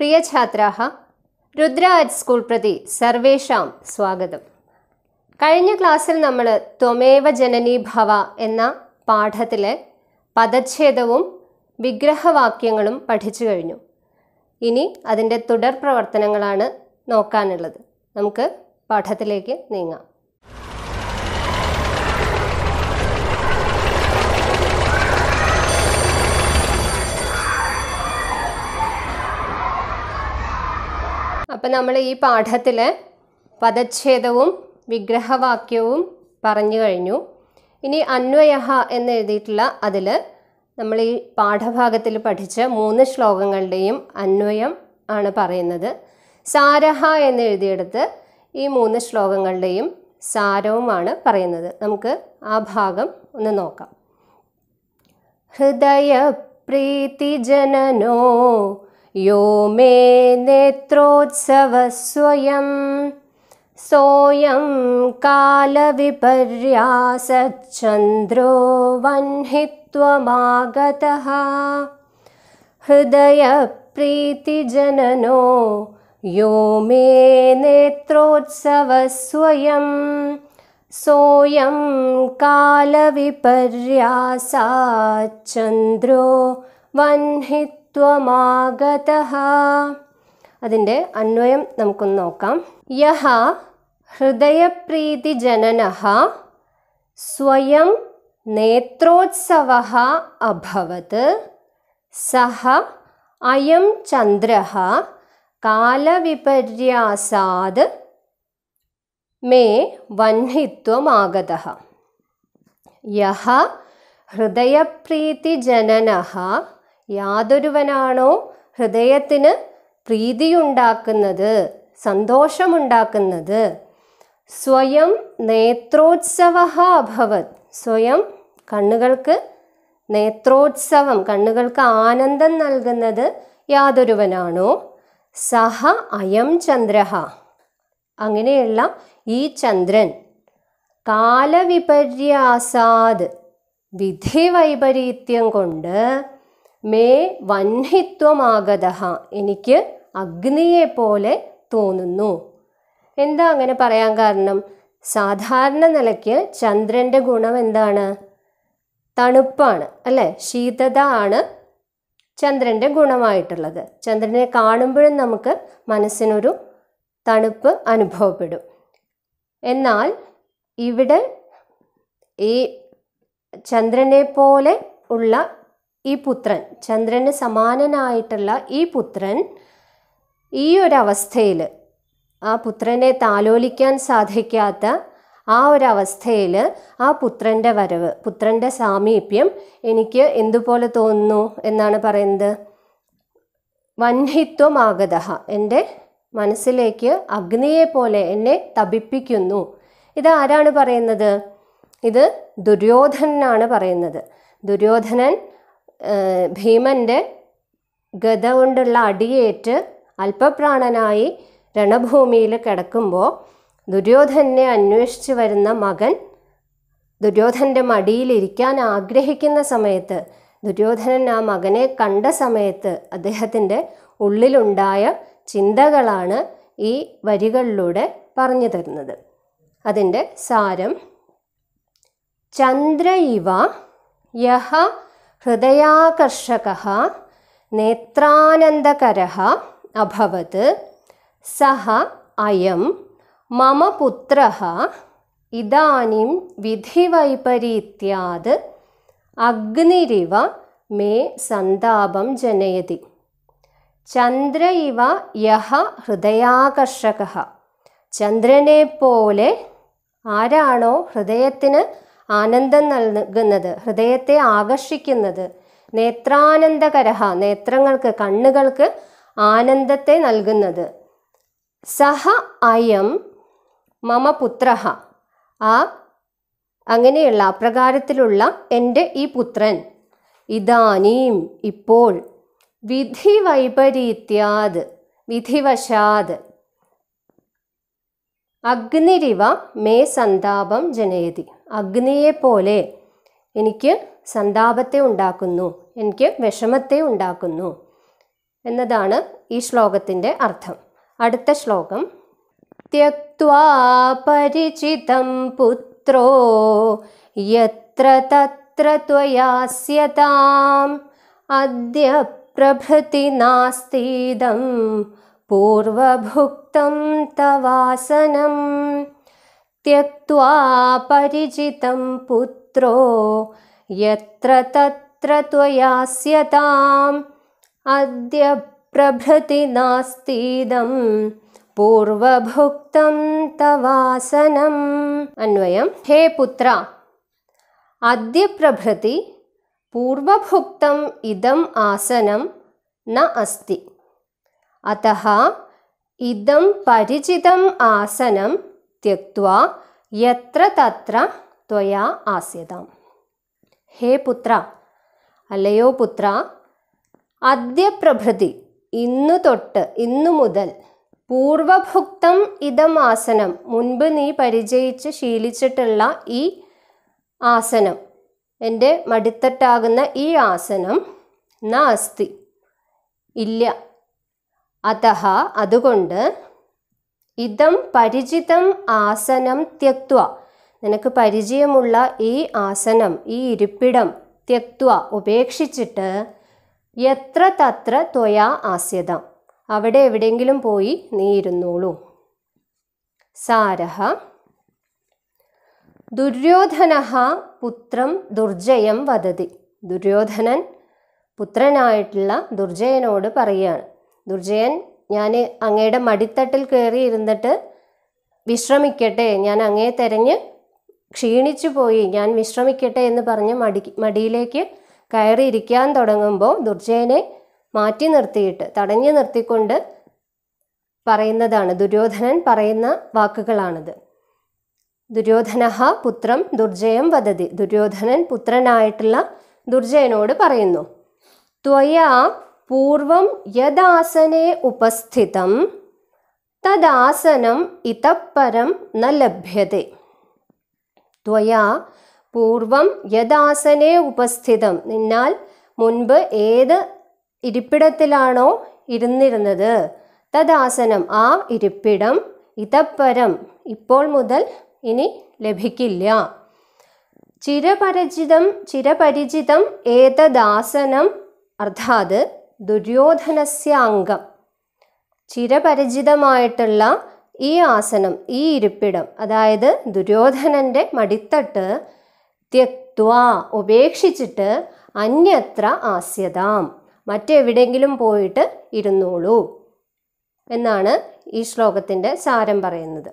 പ്രിയ Rudra art school പ്രതി സർവേഷാം സ്വാഗതം കഴിഞ്ഞ ക്ലാസ്സിൽ നമ്മൾ ത്വമേവ ജനനീ ഭവ എന്ന പാഠത്തിലെ പദച്ഛേദവും വിഗ്രഹവാക്യങ്ങളും പഠിച്ചു കഴിഞ്ഞു ഇനി അതിൻ്റെ തുടർ പ്രവർത്തനങ്ങളാണ് നോക്കാനുള്ളത് നമുക്ക് പാഠത്തിലേക്ക് നീങ്ങാം അപ്പം നമ്മൾ ഈ പാഠത്തിൽ പദച്ഛേദവും വിഗ്രഹവാക്യവും പറഞ്ഞു കഴിഞ്ഞു ഇനി അന്വയ എന്ന് എഴുതിയിട്ടുള്ള അതിൽ നമ്മൾ ഈ പാഠഭാഗത്തിൽ പഠിച്ച മൂന്ന് ശ്ലോകങ്ങളുടെയും അന്വയം ആണ് പറയുന്നത് സാരഹ എന്ന് എഴുതിയെടുത്ത് ഈ മൂന്ന് ശ്ലോകങ്ങളുടെയും സാരവുമാണ് പറയുന്നത് നമുക്ക് ആ ഭാഗം ഒന്ന് നോക്കാം ഹൃദയ പ്രീതിജനനോ यो मे नेत्रोत्सवस्वयं सोऽयं कालविपर्यासचन्द्रो वह्नित्वमागतः हृदयप्रीतिजननो यो मे नेत्रोत्सवस्वयं सोऽयं कालविपर्यासाच्चन्द्रो चन्द्रो वह्नि ത്വമാഗതഃ അതിൻ്റെ അന്വയം നമുക്കൊന്ന് നോക്കാം യഹ ഹൃദയപ്രീതി ജനനഃ സ്വയം നേത്രോത്സവ അഭവത് സഹ അയം ചന്ദ്ര കാലവിപര്യാസാത് മേ വഹ്നിത്വമാഗത യഹ ഹൃദയപ്രീതിജനന യാതൊരുവനാണോ ഹൃദയത്തിന് പ്രീതിയുണ്ടാക്കുന്നത് സന്തോഷമുണ്ടാക്കുന്നത് സ്വയം നേത്രോത്സവ അഭവത് സ്വയം കണ്ണുകൾക്ക് നേത്രോത്സവം കണ്ണുകൾക്ക് ആനന്ദം നൽകുന്നത് യാതൊരുവനാണോ സഹ അയം ചന്ദ്ര അങ്ങനെയുള്ള ഈ ചന്ദ്രൻ കാലവിപര്യാസാദ് വിധി വൈപരീത്യം കൊണ്ട് മേ വഹ്നിത്വമാഗത എനിക്ക് അഗ്നിയെപ്പോലെ തോന്നുന്നു എന്താ അങ്ങനെ പറയാൻ കാരണം സാധാരണ നിലയ്ക്ക് ചന്ദ്രൻ്റെ ഗുണം എന്താണ് തണുപ്പാണ് അല്ലേ ശീതത ആണ് ചന്ദ്രൻ്റെ ഗുണമായിട്ടുള്ളത് ചന്ദ്രനെ കാണുമ്പോഴും നമുക്ക് മനസ്സിനൊരു തണുപ്പ് അനുഭവപ്പെടും എന്നാൽ ഇവിടെ ഈ ചന്ദ്രനെ പോലെ ഉള്ള ഈ പുത്രൻ ചന്ദ്രന് സമാനനായിട്ടുള്ള ഈ പുത്രൻ ഈ ഒരവസ്ഥയിൽ ആ പുത്രനെ താലോലിക്കാൻ സാധിക്കാത്ത ആ ഒരവസ്ഥയിൽ ആ പുത്രൻ്റെ വരവ് പുത്രൻ്റെ സാമീപ്യം എനിക്ക് എന്തുപോലെ തോന്നുന്നു എന്നാണ് പറയുന്നത് വൻഹിത്വം എൻ്റെ മനസ്സിലേക്ക് അഗ്നിയെ പോലെ എന്നെ തപിപ്പിക്കുന്നു ഇത് ആരാണ് പറയുന്നത് ഇത് ദുര്യോധനനാണ് പറയുന്നത് ദുര്യോധനൻ ഭീമൻ്റെ ഗത കൊണ്ടുള്ള അടിയേറ്റ് അല്പപ്രാണനായി രണഭൂമിയിൽ കിടക്കുമ്പോൾ ദുര്യോധനെ അന്വേഷിച്ചു വരുന്ന മകൻ ദുര്യോധൻ്റെ മടിയിലിരിക്കാൻ ആഗ്രഹിക്കുന്ന സമയത്ത് ദുര്യോധനൻ ആ മകനെ കണ്ട സമയത്ത് അദ്ദേഹത്തിൻ്റെ ഉള്ളിലുണ്ടായ ചിന്തകളാണ് ഈ വരികളിലൂടെ പറഞ്ഞു തരുന്നത് അതിൻ്റെ സാരം ചന്ദ്ര ഇവ യഹ हृदयाकर्षकः नेत्रानन्दकरः अभवत् സഹ അയം मम पुत्रः इदानीं विधिवैपरीत्यात् അഗ്നിരിവ മേ സന്താപം ജനയതി ചന്ദ്ര ഇവ യഹ ഹൃദയാകർഷക ചന്ദ്രനെ പോലെ ആരാണോ ഹൃദയത്തിന് ആനന്ദം നൽകുന്നത് ഹൃദയത്തെ ആകർഷിക്കുന്നത് നേത്രാനന്ദകരഹ നേത്രങ്ങൾക്ക് കണ്ണുകൾക്ക് ആനന്ദത്തെ നൽകുന്നത് സഹ അയം മമ പുത്ര ആ അങ്ങനെയുള്ള അപ്രകാരത്തിലുള്ള എൻ്റെ ഈ പുത്രൻ ഇതാനീം ഇപ്പോൾ വിധി വൈപരീത്യാത് വിധിവശാത് അഗ്നിരിവ മേ സന്താപം ജനയതി അഗ്നിയെപ്പോലെ എനിക്ക് സന്താപത്തെ ഉണ്ടാക്കുന്നു എനിക്ക് വിഷമത്തെ ഉണ്ടാക്കുന്നു എന്നതാണ് ഈ ശ്ലോകത്തിൻ്റെ അർത്ഥം അടുത്ത ശ്ലോകം त्यक्त्वा പുത്രോ पुत्रो यत्र तत्र त्वयास्यताम् अद्य प्रभृति नास्तीदं पूर्वभुक्तं त्यक्त्वा परिचितं पुत्रो यत्र तत्र त्वयास्यताम् अद्य प्रभृति नास्तीदं पूर्वभुक्तं तवासनम् अन्वयं हे पुत्र अद्य प्रभृति पूर्वभुक्तम् इदम् आसनं न अस्ति अतः इदं परिचितम् आसनं ത്യക്വ യത്ര തത്ര ത്വയാ ആസ്യതാം ഹേ പുത്ര അല്ലയോ പുത്ര അദ്യ പ്രഭൃതി ഇന്നു തൊട്ട് ഇന്നു മുതൽ പൂർവഭുക്തം ഇതം ആസനം മുൻപ് നീ പരിചയിച്ച് ശീലിച്ചിട്ടുള്ള ഈ ആസനം എൻ്റെ മടിത്തട്ടാകുന്ന ഈ ആസനം ന അസ്തി ഇല്ല അതഹ അതുകൊണ്ട് ഇതം പരിചിതം ആസനം ത്യക്വ നിനക്ക് പരിചയമുള്ള ഈ ആസനം ഈ ഇരിപ്പിടം ത്യക്വ ഉപേക്ഷിച്ചിട്ട് എത്ര തത്ര ത്വയാ ആസ്യതം അവിടെ എവിടെയെങ്കിലും പോയി നീ ഇരുന്നോളൂ സാരഹ ദുര്യോധന പുത്രം ദുർജയം വദതി ദുര്യോധനൻ പുത്രനായിട്ടുള്ള ദുർജയനോട് പറയുകയാണ് ദുർജയൻ ഞാൻ അങ്ങയുടെ മടിത്തട്ടിൽ കയറി ഇരുന്നിട്ട് വിശ്രമിക്കട്ടെ ഞാൻ അങ്ങയെ തെരഞ്ഞ് ക്ഷീണിച്ചു പോയി ഞാൻ വിശ്രമിക്കട്ടെ എന്ന് പറഞ്ഞ് മടി മടിയിലേക്ക് കയറിയിരിക്കാൻ തുടങ്ങുമ്പോൾ ദുർജയനെ മാറ്റി നിർത്തിയിട്ട് തടഞ്ഞു നിർത്തിക്കൊണ്ട് പറയുന്നതാണ് ദുര്യോധനൻ പറയുന്ന വാക്കുകളാണിത് ദുര്യോധന പുത്രം ദുർജയം വദതി ദുര്യോധനൻ പുത്രനായിട്ടുള്ള ദുർജയനോട് പറയുന്നു ത്വയാ പൂർവം യദാസനെ ഉപസ്ഥിതം തദാസനം ഇതപ്പരം ന ലഭ്യത്തെ ത്വയാ പൂർവം യദാസനെ ഉപസ്ഥിതം നിന്നാൽ മുൻപ് ഏത് ഇരിപ്പിടത്തിലാണോ ഇരുന്നിരുന്നത് തദാസനം ആ ഇരിപ്പിടം ഇതപ്പരം ഇപ്പോൾ മുതൽ ഇനി ലഭിക്കില്ല ചിരപരിചിതം ചിരപരിചിതം ഏതദാസനം അർത്ഥാത് ദുര്യോധനസ്യ അംഗം ചിരപരിചിതമായിട്ടുള്ള ഈ ആസനം ഈ ഇരിപ്പിടം അതായത് ദുര്യോധനൻ്റെ മടിത്തട്ട് ത്യക്വ ഉപേക്ഷിച്ചിട്ട് അന്യത്ര ആസ്യതാം മറ്റെവിടെങ്കിലും പോയിട്ട് ഇരുന്നോളൂ എന്നാണ് ഈ ശ്ലോകത്തിൻ്റെ സാരം പറയുന്നത്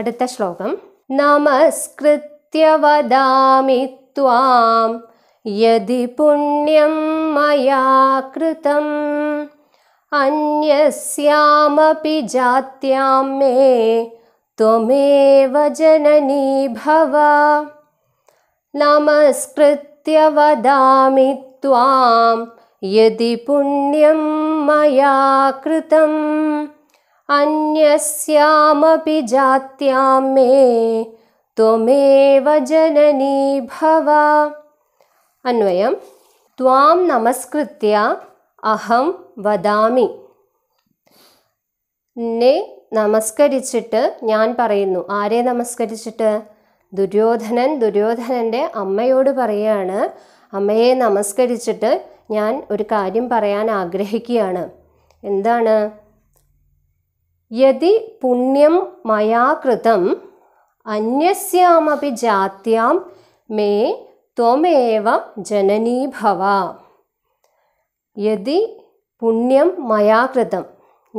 അടുത്ത ശ്ലോകം നമസ്കൃത്യവദാമി വദാമി ത്വാം യതി പുണ്യം मया कृतम् अन्यस्यामपि जात्यां मे त्वमेव जननी भव नमस्कृत्य वदामि त्वां यदि पुण्यं मया कृतम् अन्यस्यामपि जात्यां मे त्वमेव जननी भव अन्वयम् ത്വാം നമസ്കൃത്യ അഹം വദാമി നിന്നെ നമസ്കരിച്ചിട്ട് ഞാൻ പറയുന്നു ആരെ നമസ്കരിച്ചിട്ട് ദുര്യോധനൻ ദുര്യോധനൻ്റെ അമ്മയോട് പറയുകയാണ് അമ്മയെ നമസ്കരിച്ചിട്ട് ഞാൻ ഒരു കാര്യം പറയാൻ ആഗ്രഹിക്കുകയാണ് എന്താണ് യതി പുണ്യം മയാകൃതം അന്യസ്യാമപി ജാത്യാം മേ ത്വമേവം जननी भव യതി പുണ്യം മയാകൃതം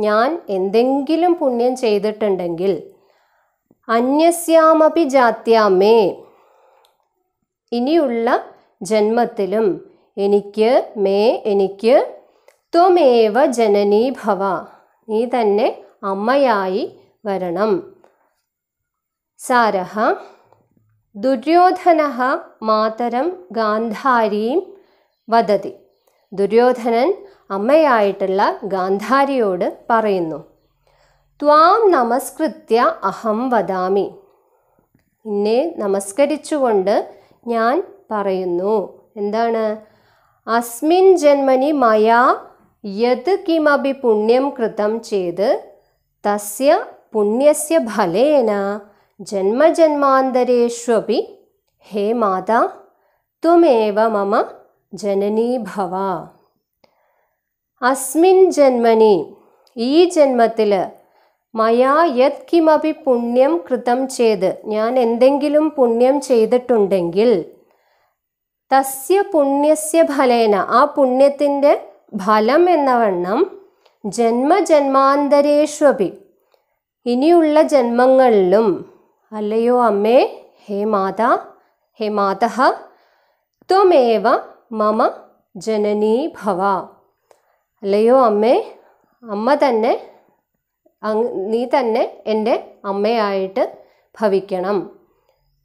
ഞാൻ എന്തെങ്കിലും പുണ്യം ചെയ്തിട്ടുണ്ടെങ്കിൽ അന്യസ്യാമപി ജാത്യാമേ ഇനിയുള്ള ജന്മത്തിലും എനിക്ക് മേ എനിക്ക് ത്വമേവ ജനനീ ഭവ നീ തന്നെ അമ്മയായി വരണം സാരഹ ദുര്യോധന മാതരം ഗാന്ധാരിയും വദതി ദുര്യോധനൻ അമ്മയായിട്ടുള്ള ഗാന്ധാരിയോട് പറയുന്നു ത്വാം നമസ്കൃത്യ അഹം വദാമി എന്നെ നമസ്കരിച്ചുകൊണ്ട് ഞാൻ പറയുന്നു എന്താണ് അസ്മിൻ ജന്മനി മയാ യത് കിമപി പുണ്യം കൃതം ചെയ്ത് തസ്യ പുണ്യസ്യ ഫലേന ജന്മജന്മാന്തരേഷ്വപി ഹേ മാതാ ത്വമേവ മമ ജനനീ ഭവ അസ്മിൻ ജന്മനി ഈ ജന്മത്തിൽ മയാ യത് കിമപി പുണ്യം കൃതം ചെയ്ത് ഞാൻ എന്തെങ്കിലും പുണ്യം ചെയ്തിട്ടുണ്ടെങ്കിൽ തസ്യ പുണ്യസ്യ ഫലേന ആ പുണ്യത്തിൻ്റെ ഫലം എന്നവണ്ണം ജന്മജന്മാന്തരേഷ്വപി ഇനിയുള്ള ജന്മങ്ങളിലും അല്ലയോ അമ്മേ ഹേ മാതാ ഹേ മാതഃ ത്വമേവ മമ ജനനീ ഭവ അല്ലയോ അമ്മേ അമ്മ തന്നെ നീ തന്നെ എൻ്റെ അമ്മയായിട്ട് ഭവിക്കണം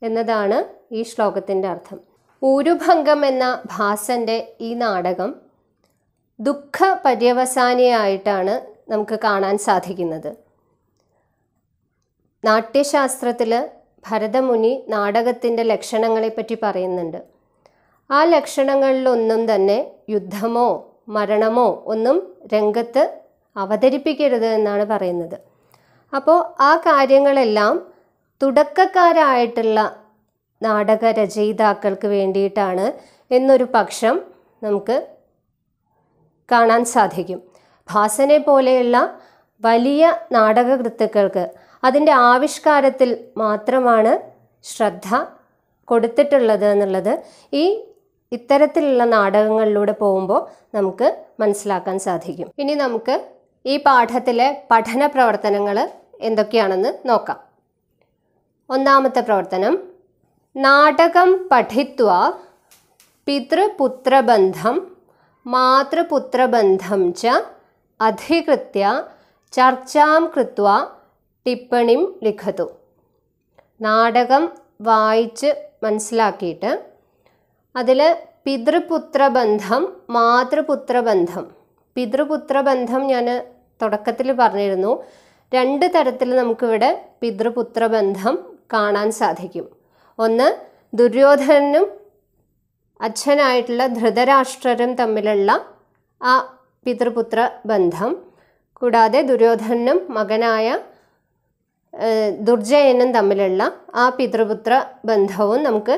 എന്നതാണ് ഈ ശ്ലോകത്തിൻ്റെ അർത്ഥം ഊരുഭംഗം എന്ന ഭാസൻ്റെ ഈ നാടകം ദുഃഖ പര്യവസാനിയായിട്ടാണ് നമുക്ക് കാണാൻ സാധിക്കുന്നത് നാട്യശാസ്ത്രത്തിൽ ഭരതമുനി നാടകത്തിൻ്റെ ലക്ഷണങ്ങളെപ്പറ്റി പറയുന്നുണ്ട് ആ ലക്ഷണങ്ങളിലൊന്നും തന്നെ യുദ്ധമോ മരണമോ ഒന്നും രംഗത്ത് അവതരിപ്പിക്കരുത് എന്നാണ് പറയുന്നത് അപ്പോൾ ആ കാര്യങ്ങളെല്ലാം തുടക്കക്കാരായിട്ടുള്ള നാടക രചയിതാക്കൾക്ക് വേണ്ടിയിട്ടാണ് എന്നൊരു പക്ഷം നമുക്ക് കാണാൻ സാധിക്കും ഭാസനെ പോലെയുള്ള വലിയ നാടകകൃത്തുക്കൾക്ക് അതിൻ്റെ ആവിഷ്കാരത്തിൽ മാത്രമാണ് ശ്രദ്ധ കൊടുത്തിട്ടുള്ളത് എന്നുള്ളത് ഈ ഇത്തരത്തിലുള്ള നാടകങ്ങളിലൂടെ പോകുമ്പോൾ നമുക്ക് മനസ്സിലാക്കാൻ സാധിക്കും ഇനി നമുക്ക് ഈ പാഠത്തിലെ പഠന പ്രവർത്തനങ്ങൾ എന്തൊക്കെയാണെന്ന് നോക്കാം ഒന്നാമത്തെ പ്രവർത്തനം നാടകം പഠിത്വ പിതൃപുത്രബന്ധം മാതൃപുത്രബന്ധം ച അധികൃത്യ ചർച്ചാം കൃത്വ ടിപ്പണിം ലിഖതു നാടകം വായിച്ച് മനസ്സിലാക്കിയിട്ട് അതിൽ പിതൃപുത്രബന്ധം മാതൃപുത്രബന്ധം പിതൃപുത്രബന്ധം ഞാൻ തുടക്കത്തിൽ പറഞ്ഞിരുന്നു രണ്ട് തരത്തിൽ നമുക്കിവിടെ പിതൃപുത്രബന്ധം കാണാൻ സാധിക്കും ഒന്ന് ദുര്യോധനനും അച്ഛനായിട്ടുള്ള ധൃതരാഷ്ട്രരും തമ്മിലുള്ള ആ പിതൃപുത്ര ബന്ധം കൂടാതെ ദുര്യോധനനും മകനായ ദുർജയനും തമ്മിലുള്ള ആ പിതൃപുത്ര ബന്ധവും നമുക്ക്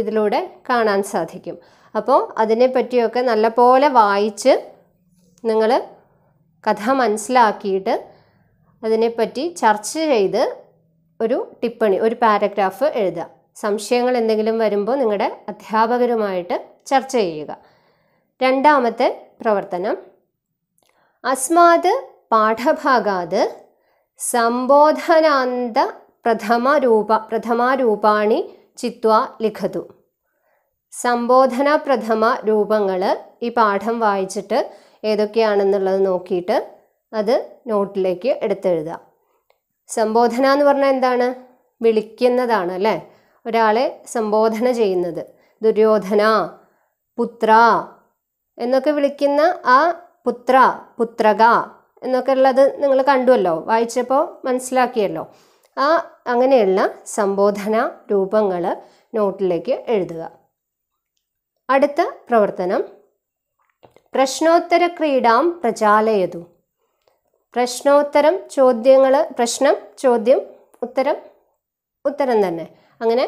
ഇതിലൂടെ കാണാൻ സാധിക്കും അപ്പോൾ അതിനെപ്പറ്റിയൊക്കെ നല്ലപോലെ വായിച്ച് നിങ്ങൾ കഥ മനസ്സിലാക്കിയിട്ട് അതിനെപ്പറ്റി ചർച്ച ചെയ്ത് ഒരു ടിപ്പണി ഒരു പാരഗ്രാഫ് എഴുതുക സംശയങ്ങൾ എന്തെങ്കിലും വരുമ്പോൾ നിങ്ങളുടെ അധ്യാപകരുമായിട്ട് ചർച്ച ചെയ്യുക രണ്ടാമത്തെ പ്രവർത്തനം അസ്മാത് പാഠഭാഗാത് സംബോധനാന്ത പ്രഥമരൂപ പ്രഥമാരൂപാണി ചിത്വ ലിഖതു സംബോധന പ്രഥമ രൂപങ്ങൾ ഈ പാഠം വായിച്ചിട്ട് ഏതൊക്കെയാണെന്നുള്ളത് നോക്കിയിട്ട് അത് നോട്ടിലേക്ക് എടുത്തെഴുതുക സംബോധന എന്ന് പറഞ്ഞാൽ എന്താണ് വിളിക്കുന്നതാണ് അല്ലേ ഒരാളെ സംബോധന ചെയ്യുന്നത് ദുര്യോധന പുത്ര എന്നൊക്കെ വിളിക്കുന്ന ആ പുത്ര പുത്രക എന്നൊക്കെ ഉള്ളത് നിങ്ങൾ കണ്ടുവല്ലോ വായിച്ചപ്പോൾ മനസ്സിലാക്കിയല്ലോ ആ അങ്ങനെയുള്ള സംബോധന രൂപങ്ങൾ നോട്ടിലേക്ക് എഴുതുക അടുത്ത പ്രവർത്തനം പ്രശ്നോത്തര ക്രീഡാം പ്രചാലയതു പ്രശ്നോത്തരം ചോദ്യങ്ങൾ പ്രശ്നം ചോദ്യം ഉത്തരം ഉത്തരം തന്നെ അങ്ങനെ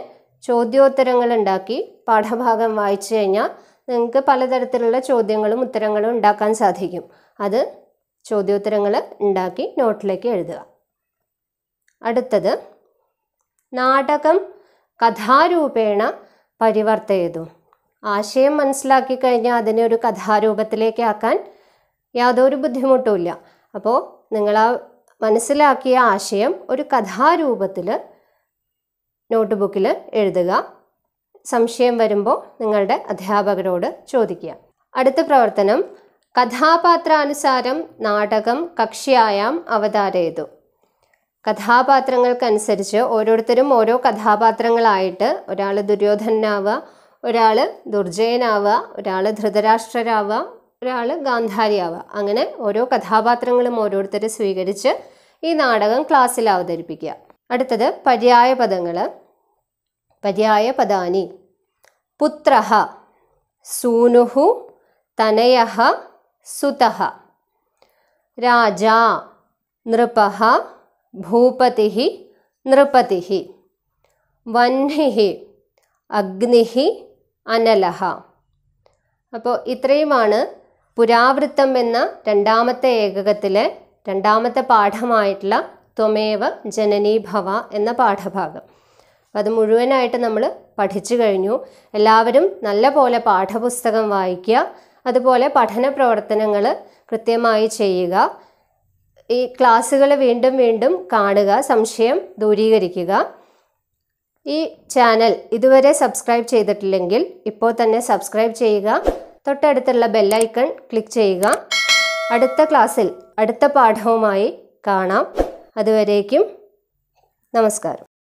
ചോദ്യോത്തരങ്ങൾ ഉണ്ടാക്കി പാഠഭാഗം വായിച്ചു കഴിഞ്ഞാൽ നിങ്ങൾക്ക് പലതരത്തിലുള്ള ചോദ്യങ്ങളും ഉത്തരങ്ങളും ഉണ്ടാക്കാൻ സാധിക്കും അത് ചോദ്യോത്തരങ്ങൾ ഉണ്ടാക്കി നോട്ടിലേക്ക് എഴുതുക അടുത്തത് നാടകം കഥാരൂപേണ പരിവർത്തയതു ആശയം മനസ്സിലാക്കി കഴിഞ്ഞാൽ അതിനെ ഒരു കഥാരൂപത്തിലേക്കാക്കാൻ ആക്കാൻ യാതൊരു ബുദ്ധിമുട്ടുമില്ല അപ്പോൾ നിങ്ങൾ ആ മനസ്സിലാക്കിയ ആശയം ഒരു കഥാരൂപത്തിൽ നോട്ട് ബുക്കിൽ എഴുതുക സംശയം വരുമ്പോൾ നിങ്ങളുടെ അധ്യാപകരോട് ചോദിക്കുക അടുത്ത പ്രവർത്തനം കഥാപാത്രാനുസാരം നാടകം കക്ഷിയായാം അവതാരയതു കഥാപാത്രങ്ങൾക്കനുസരിച്ച് ഓരോരുത്തരും ഓരോ കഥാപാത്രങ്ങളായിട്ട് ഒരാൾ ദുര്യോധനാവുക ഒരാൾ ദുർജയനാവുക ഒരാൾ ധൃതരാഷ്ട്രരാവുക ഒരാൾ ഗാന്ധാരിയാവുക അങ്ങനെ ഓരോ കഥാപാത്രങ്ങളും ഓരോരുത്തർ സ്വീകരിച്ച് ഈ നാടകം ക്ലാസ്സിൽ അവതരിപ്പിക്കുക അടുത്തത് പര്യായ പദങ്ങൾ പര്യായ പദാനി പുത്ര സൂനുഹു തനയഹ സുതഃ രാജാ നൃപ ഭൂപതി നൃപതി വന്നി അഗ്നി അനലഹ അപ്പോൾ ഇത്രയുമാണ് പുരാവൃത്തം എന്ന രണ്ടാമത്തെ ഏകകത്തിലെ രണ്ടാമത്തെ പാഠമായിട്ടുള്ള ത്വമേവ ജനനീ ഭവ എന്ന പാഠഭാഗം അത് മുഴുവനായിട്ട് നമ്മൾ പഠിച്ചു കഴിഞ്ഞു എല്ലാവരും നല്ല പോലെ പാഠപുസ്തകം വായിക്കുക അതുപോലെ പഠന പ്രവർത്തനങ്ങൾ കൃത്യമായി ചെയ്യുക ഈ ക്ലാസ്സുകൾ വീണ്ടും വീണ്ടും കാണുക സംശയം ദൂരീകരിക്കുക ഈ ചാനൽ ഇതുവരെ സബ്സ്ക്രൈബ് ചെയ്തിട്ടില്ലെങ്കിൽ ഇപ്പോൾ തന്നെ സബ്സ്ക്രൈബ് ചെയ്യുക തൊട്ടടുത്തുള്ള ബെല്ലൈക്കൺ ക്ലിക്ക് ചെയ്യുക അടുത്ത ക്ലാസ്സിൽ അടുത്ത പാഠവുമായി കാണാം അതുവരേക്കും നമസ്കാരം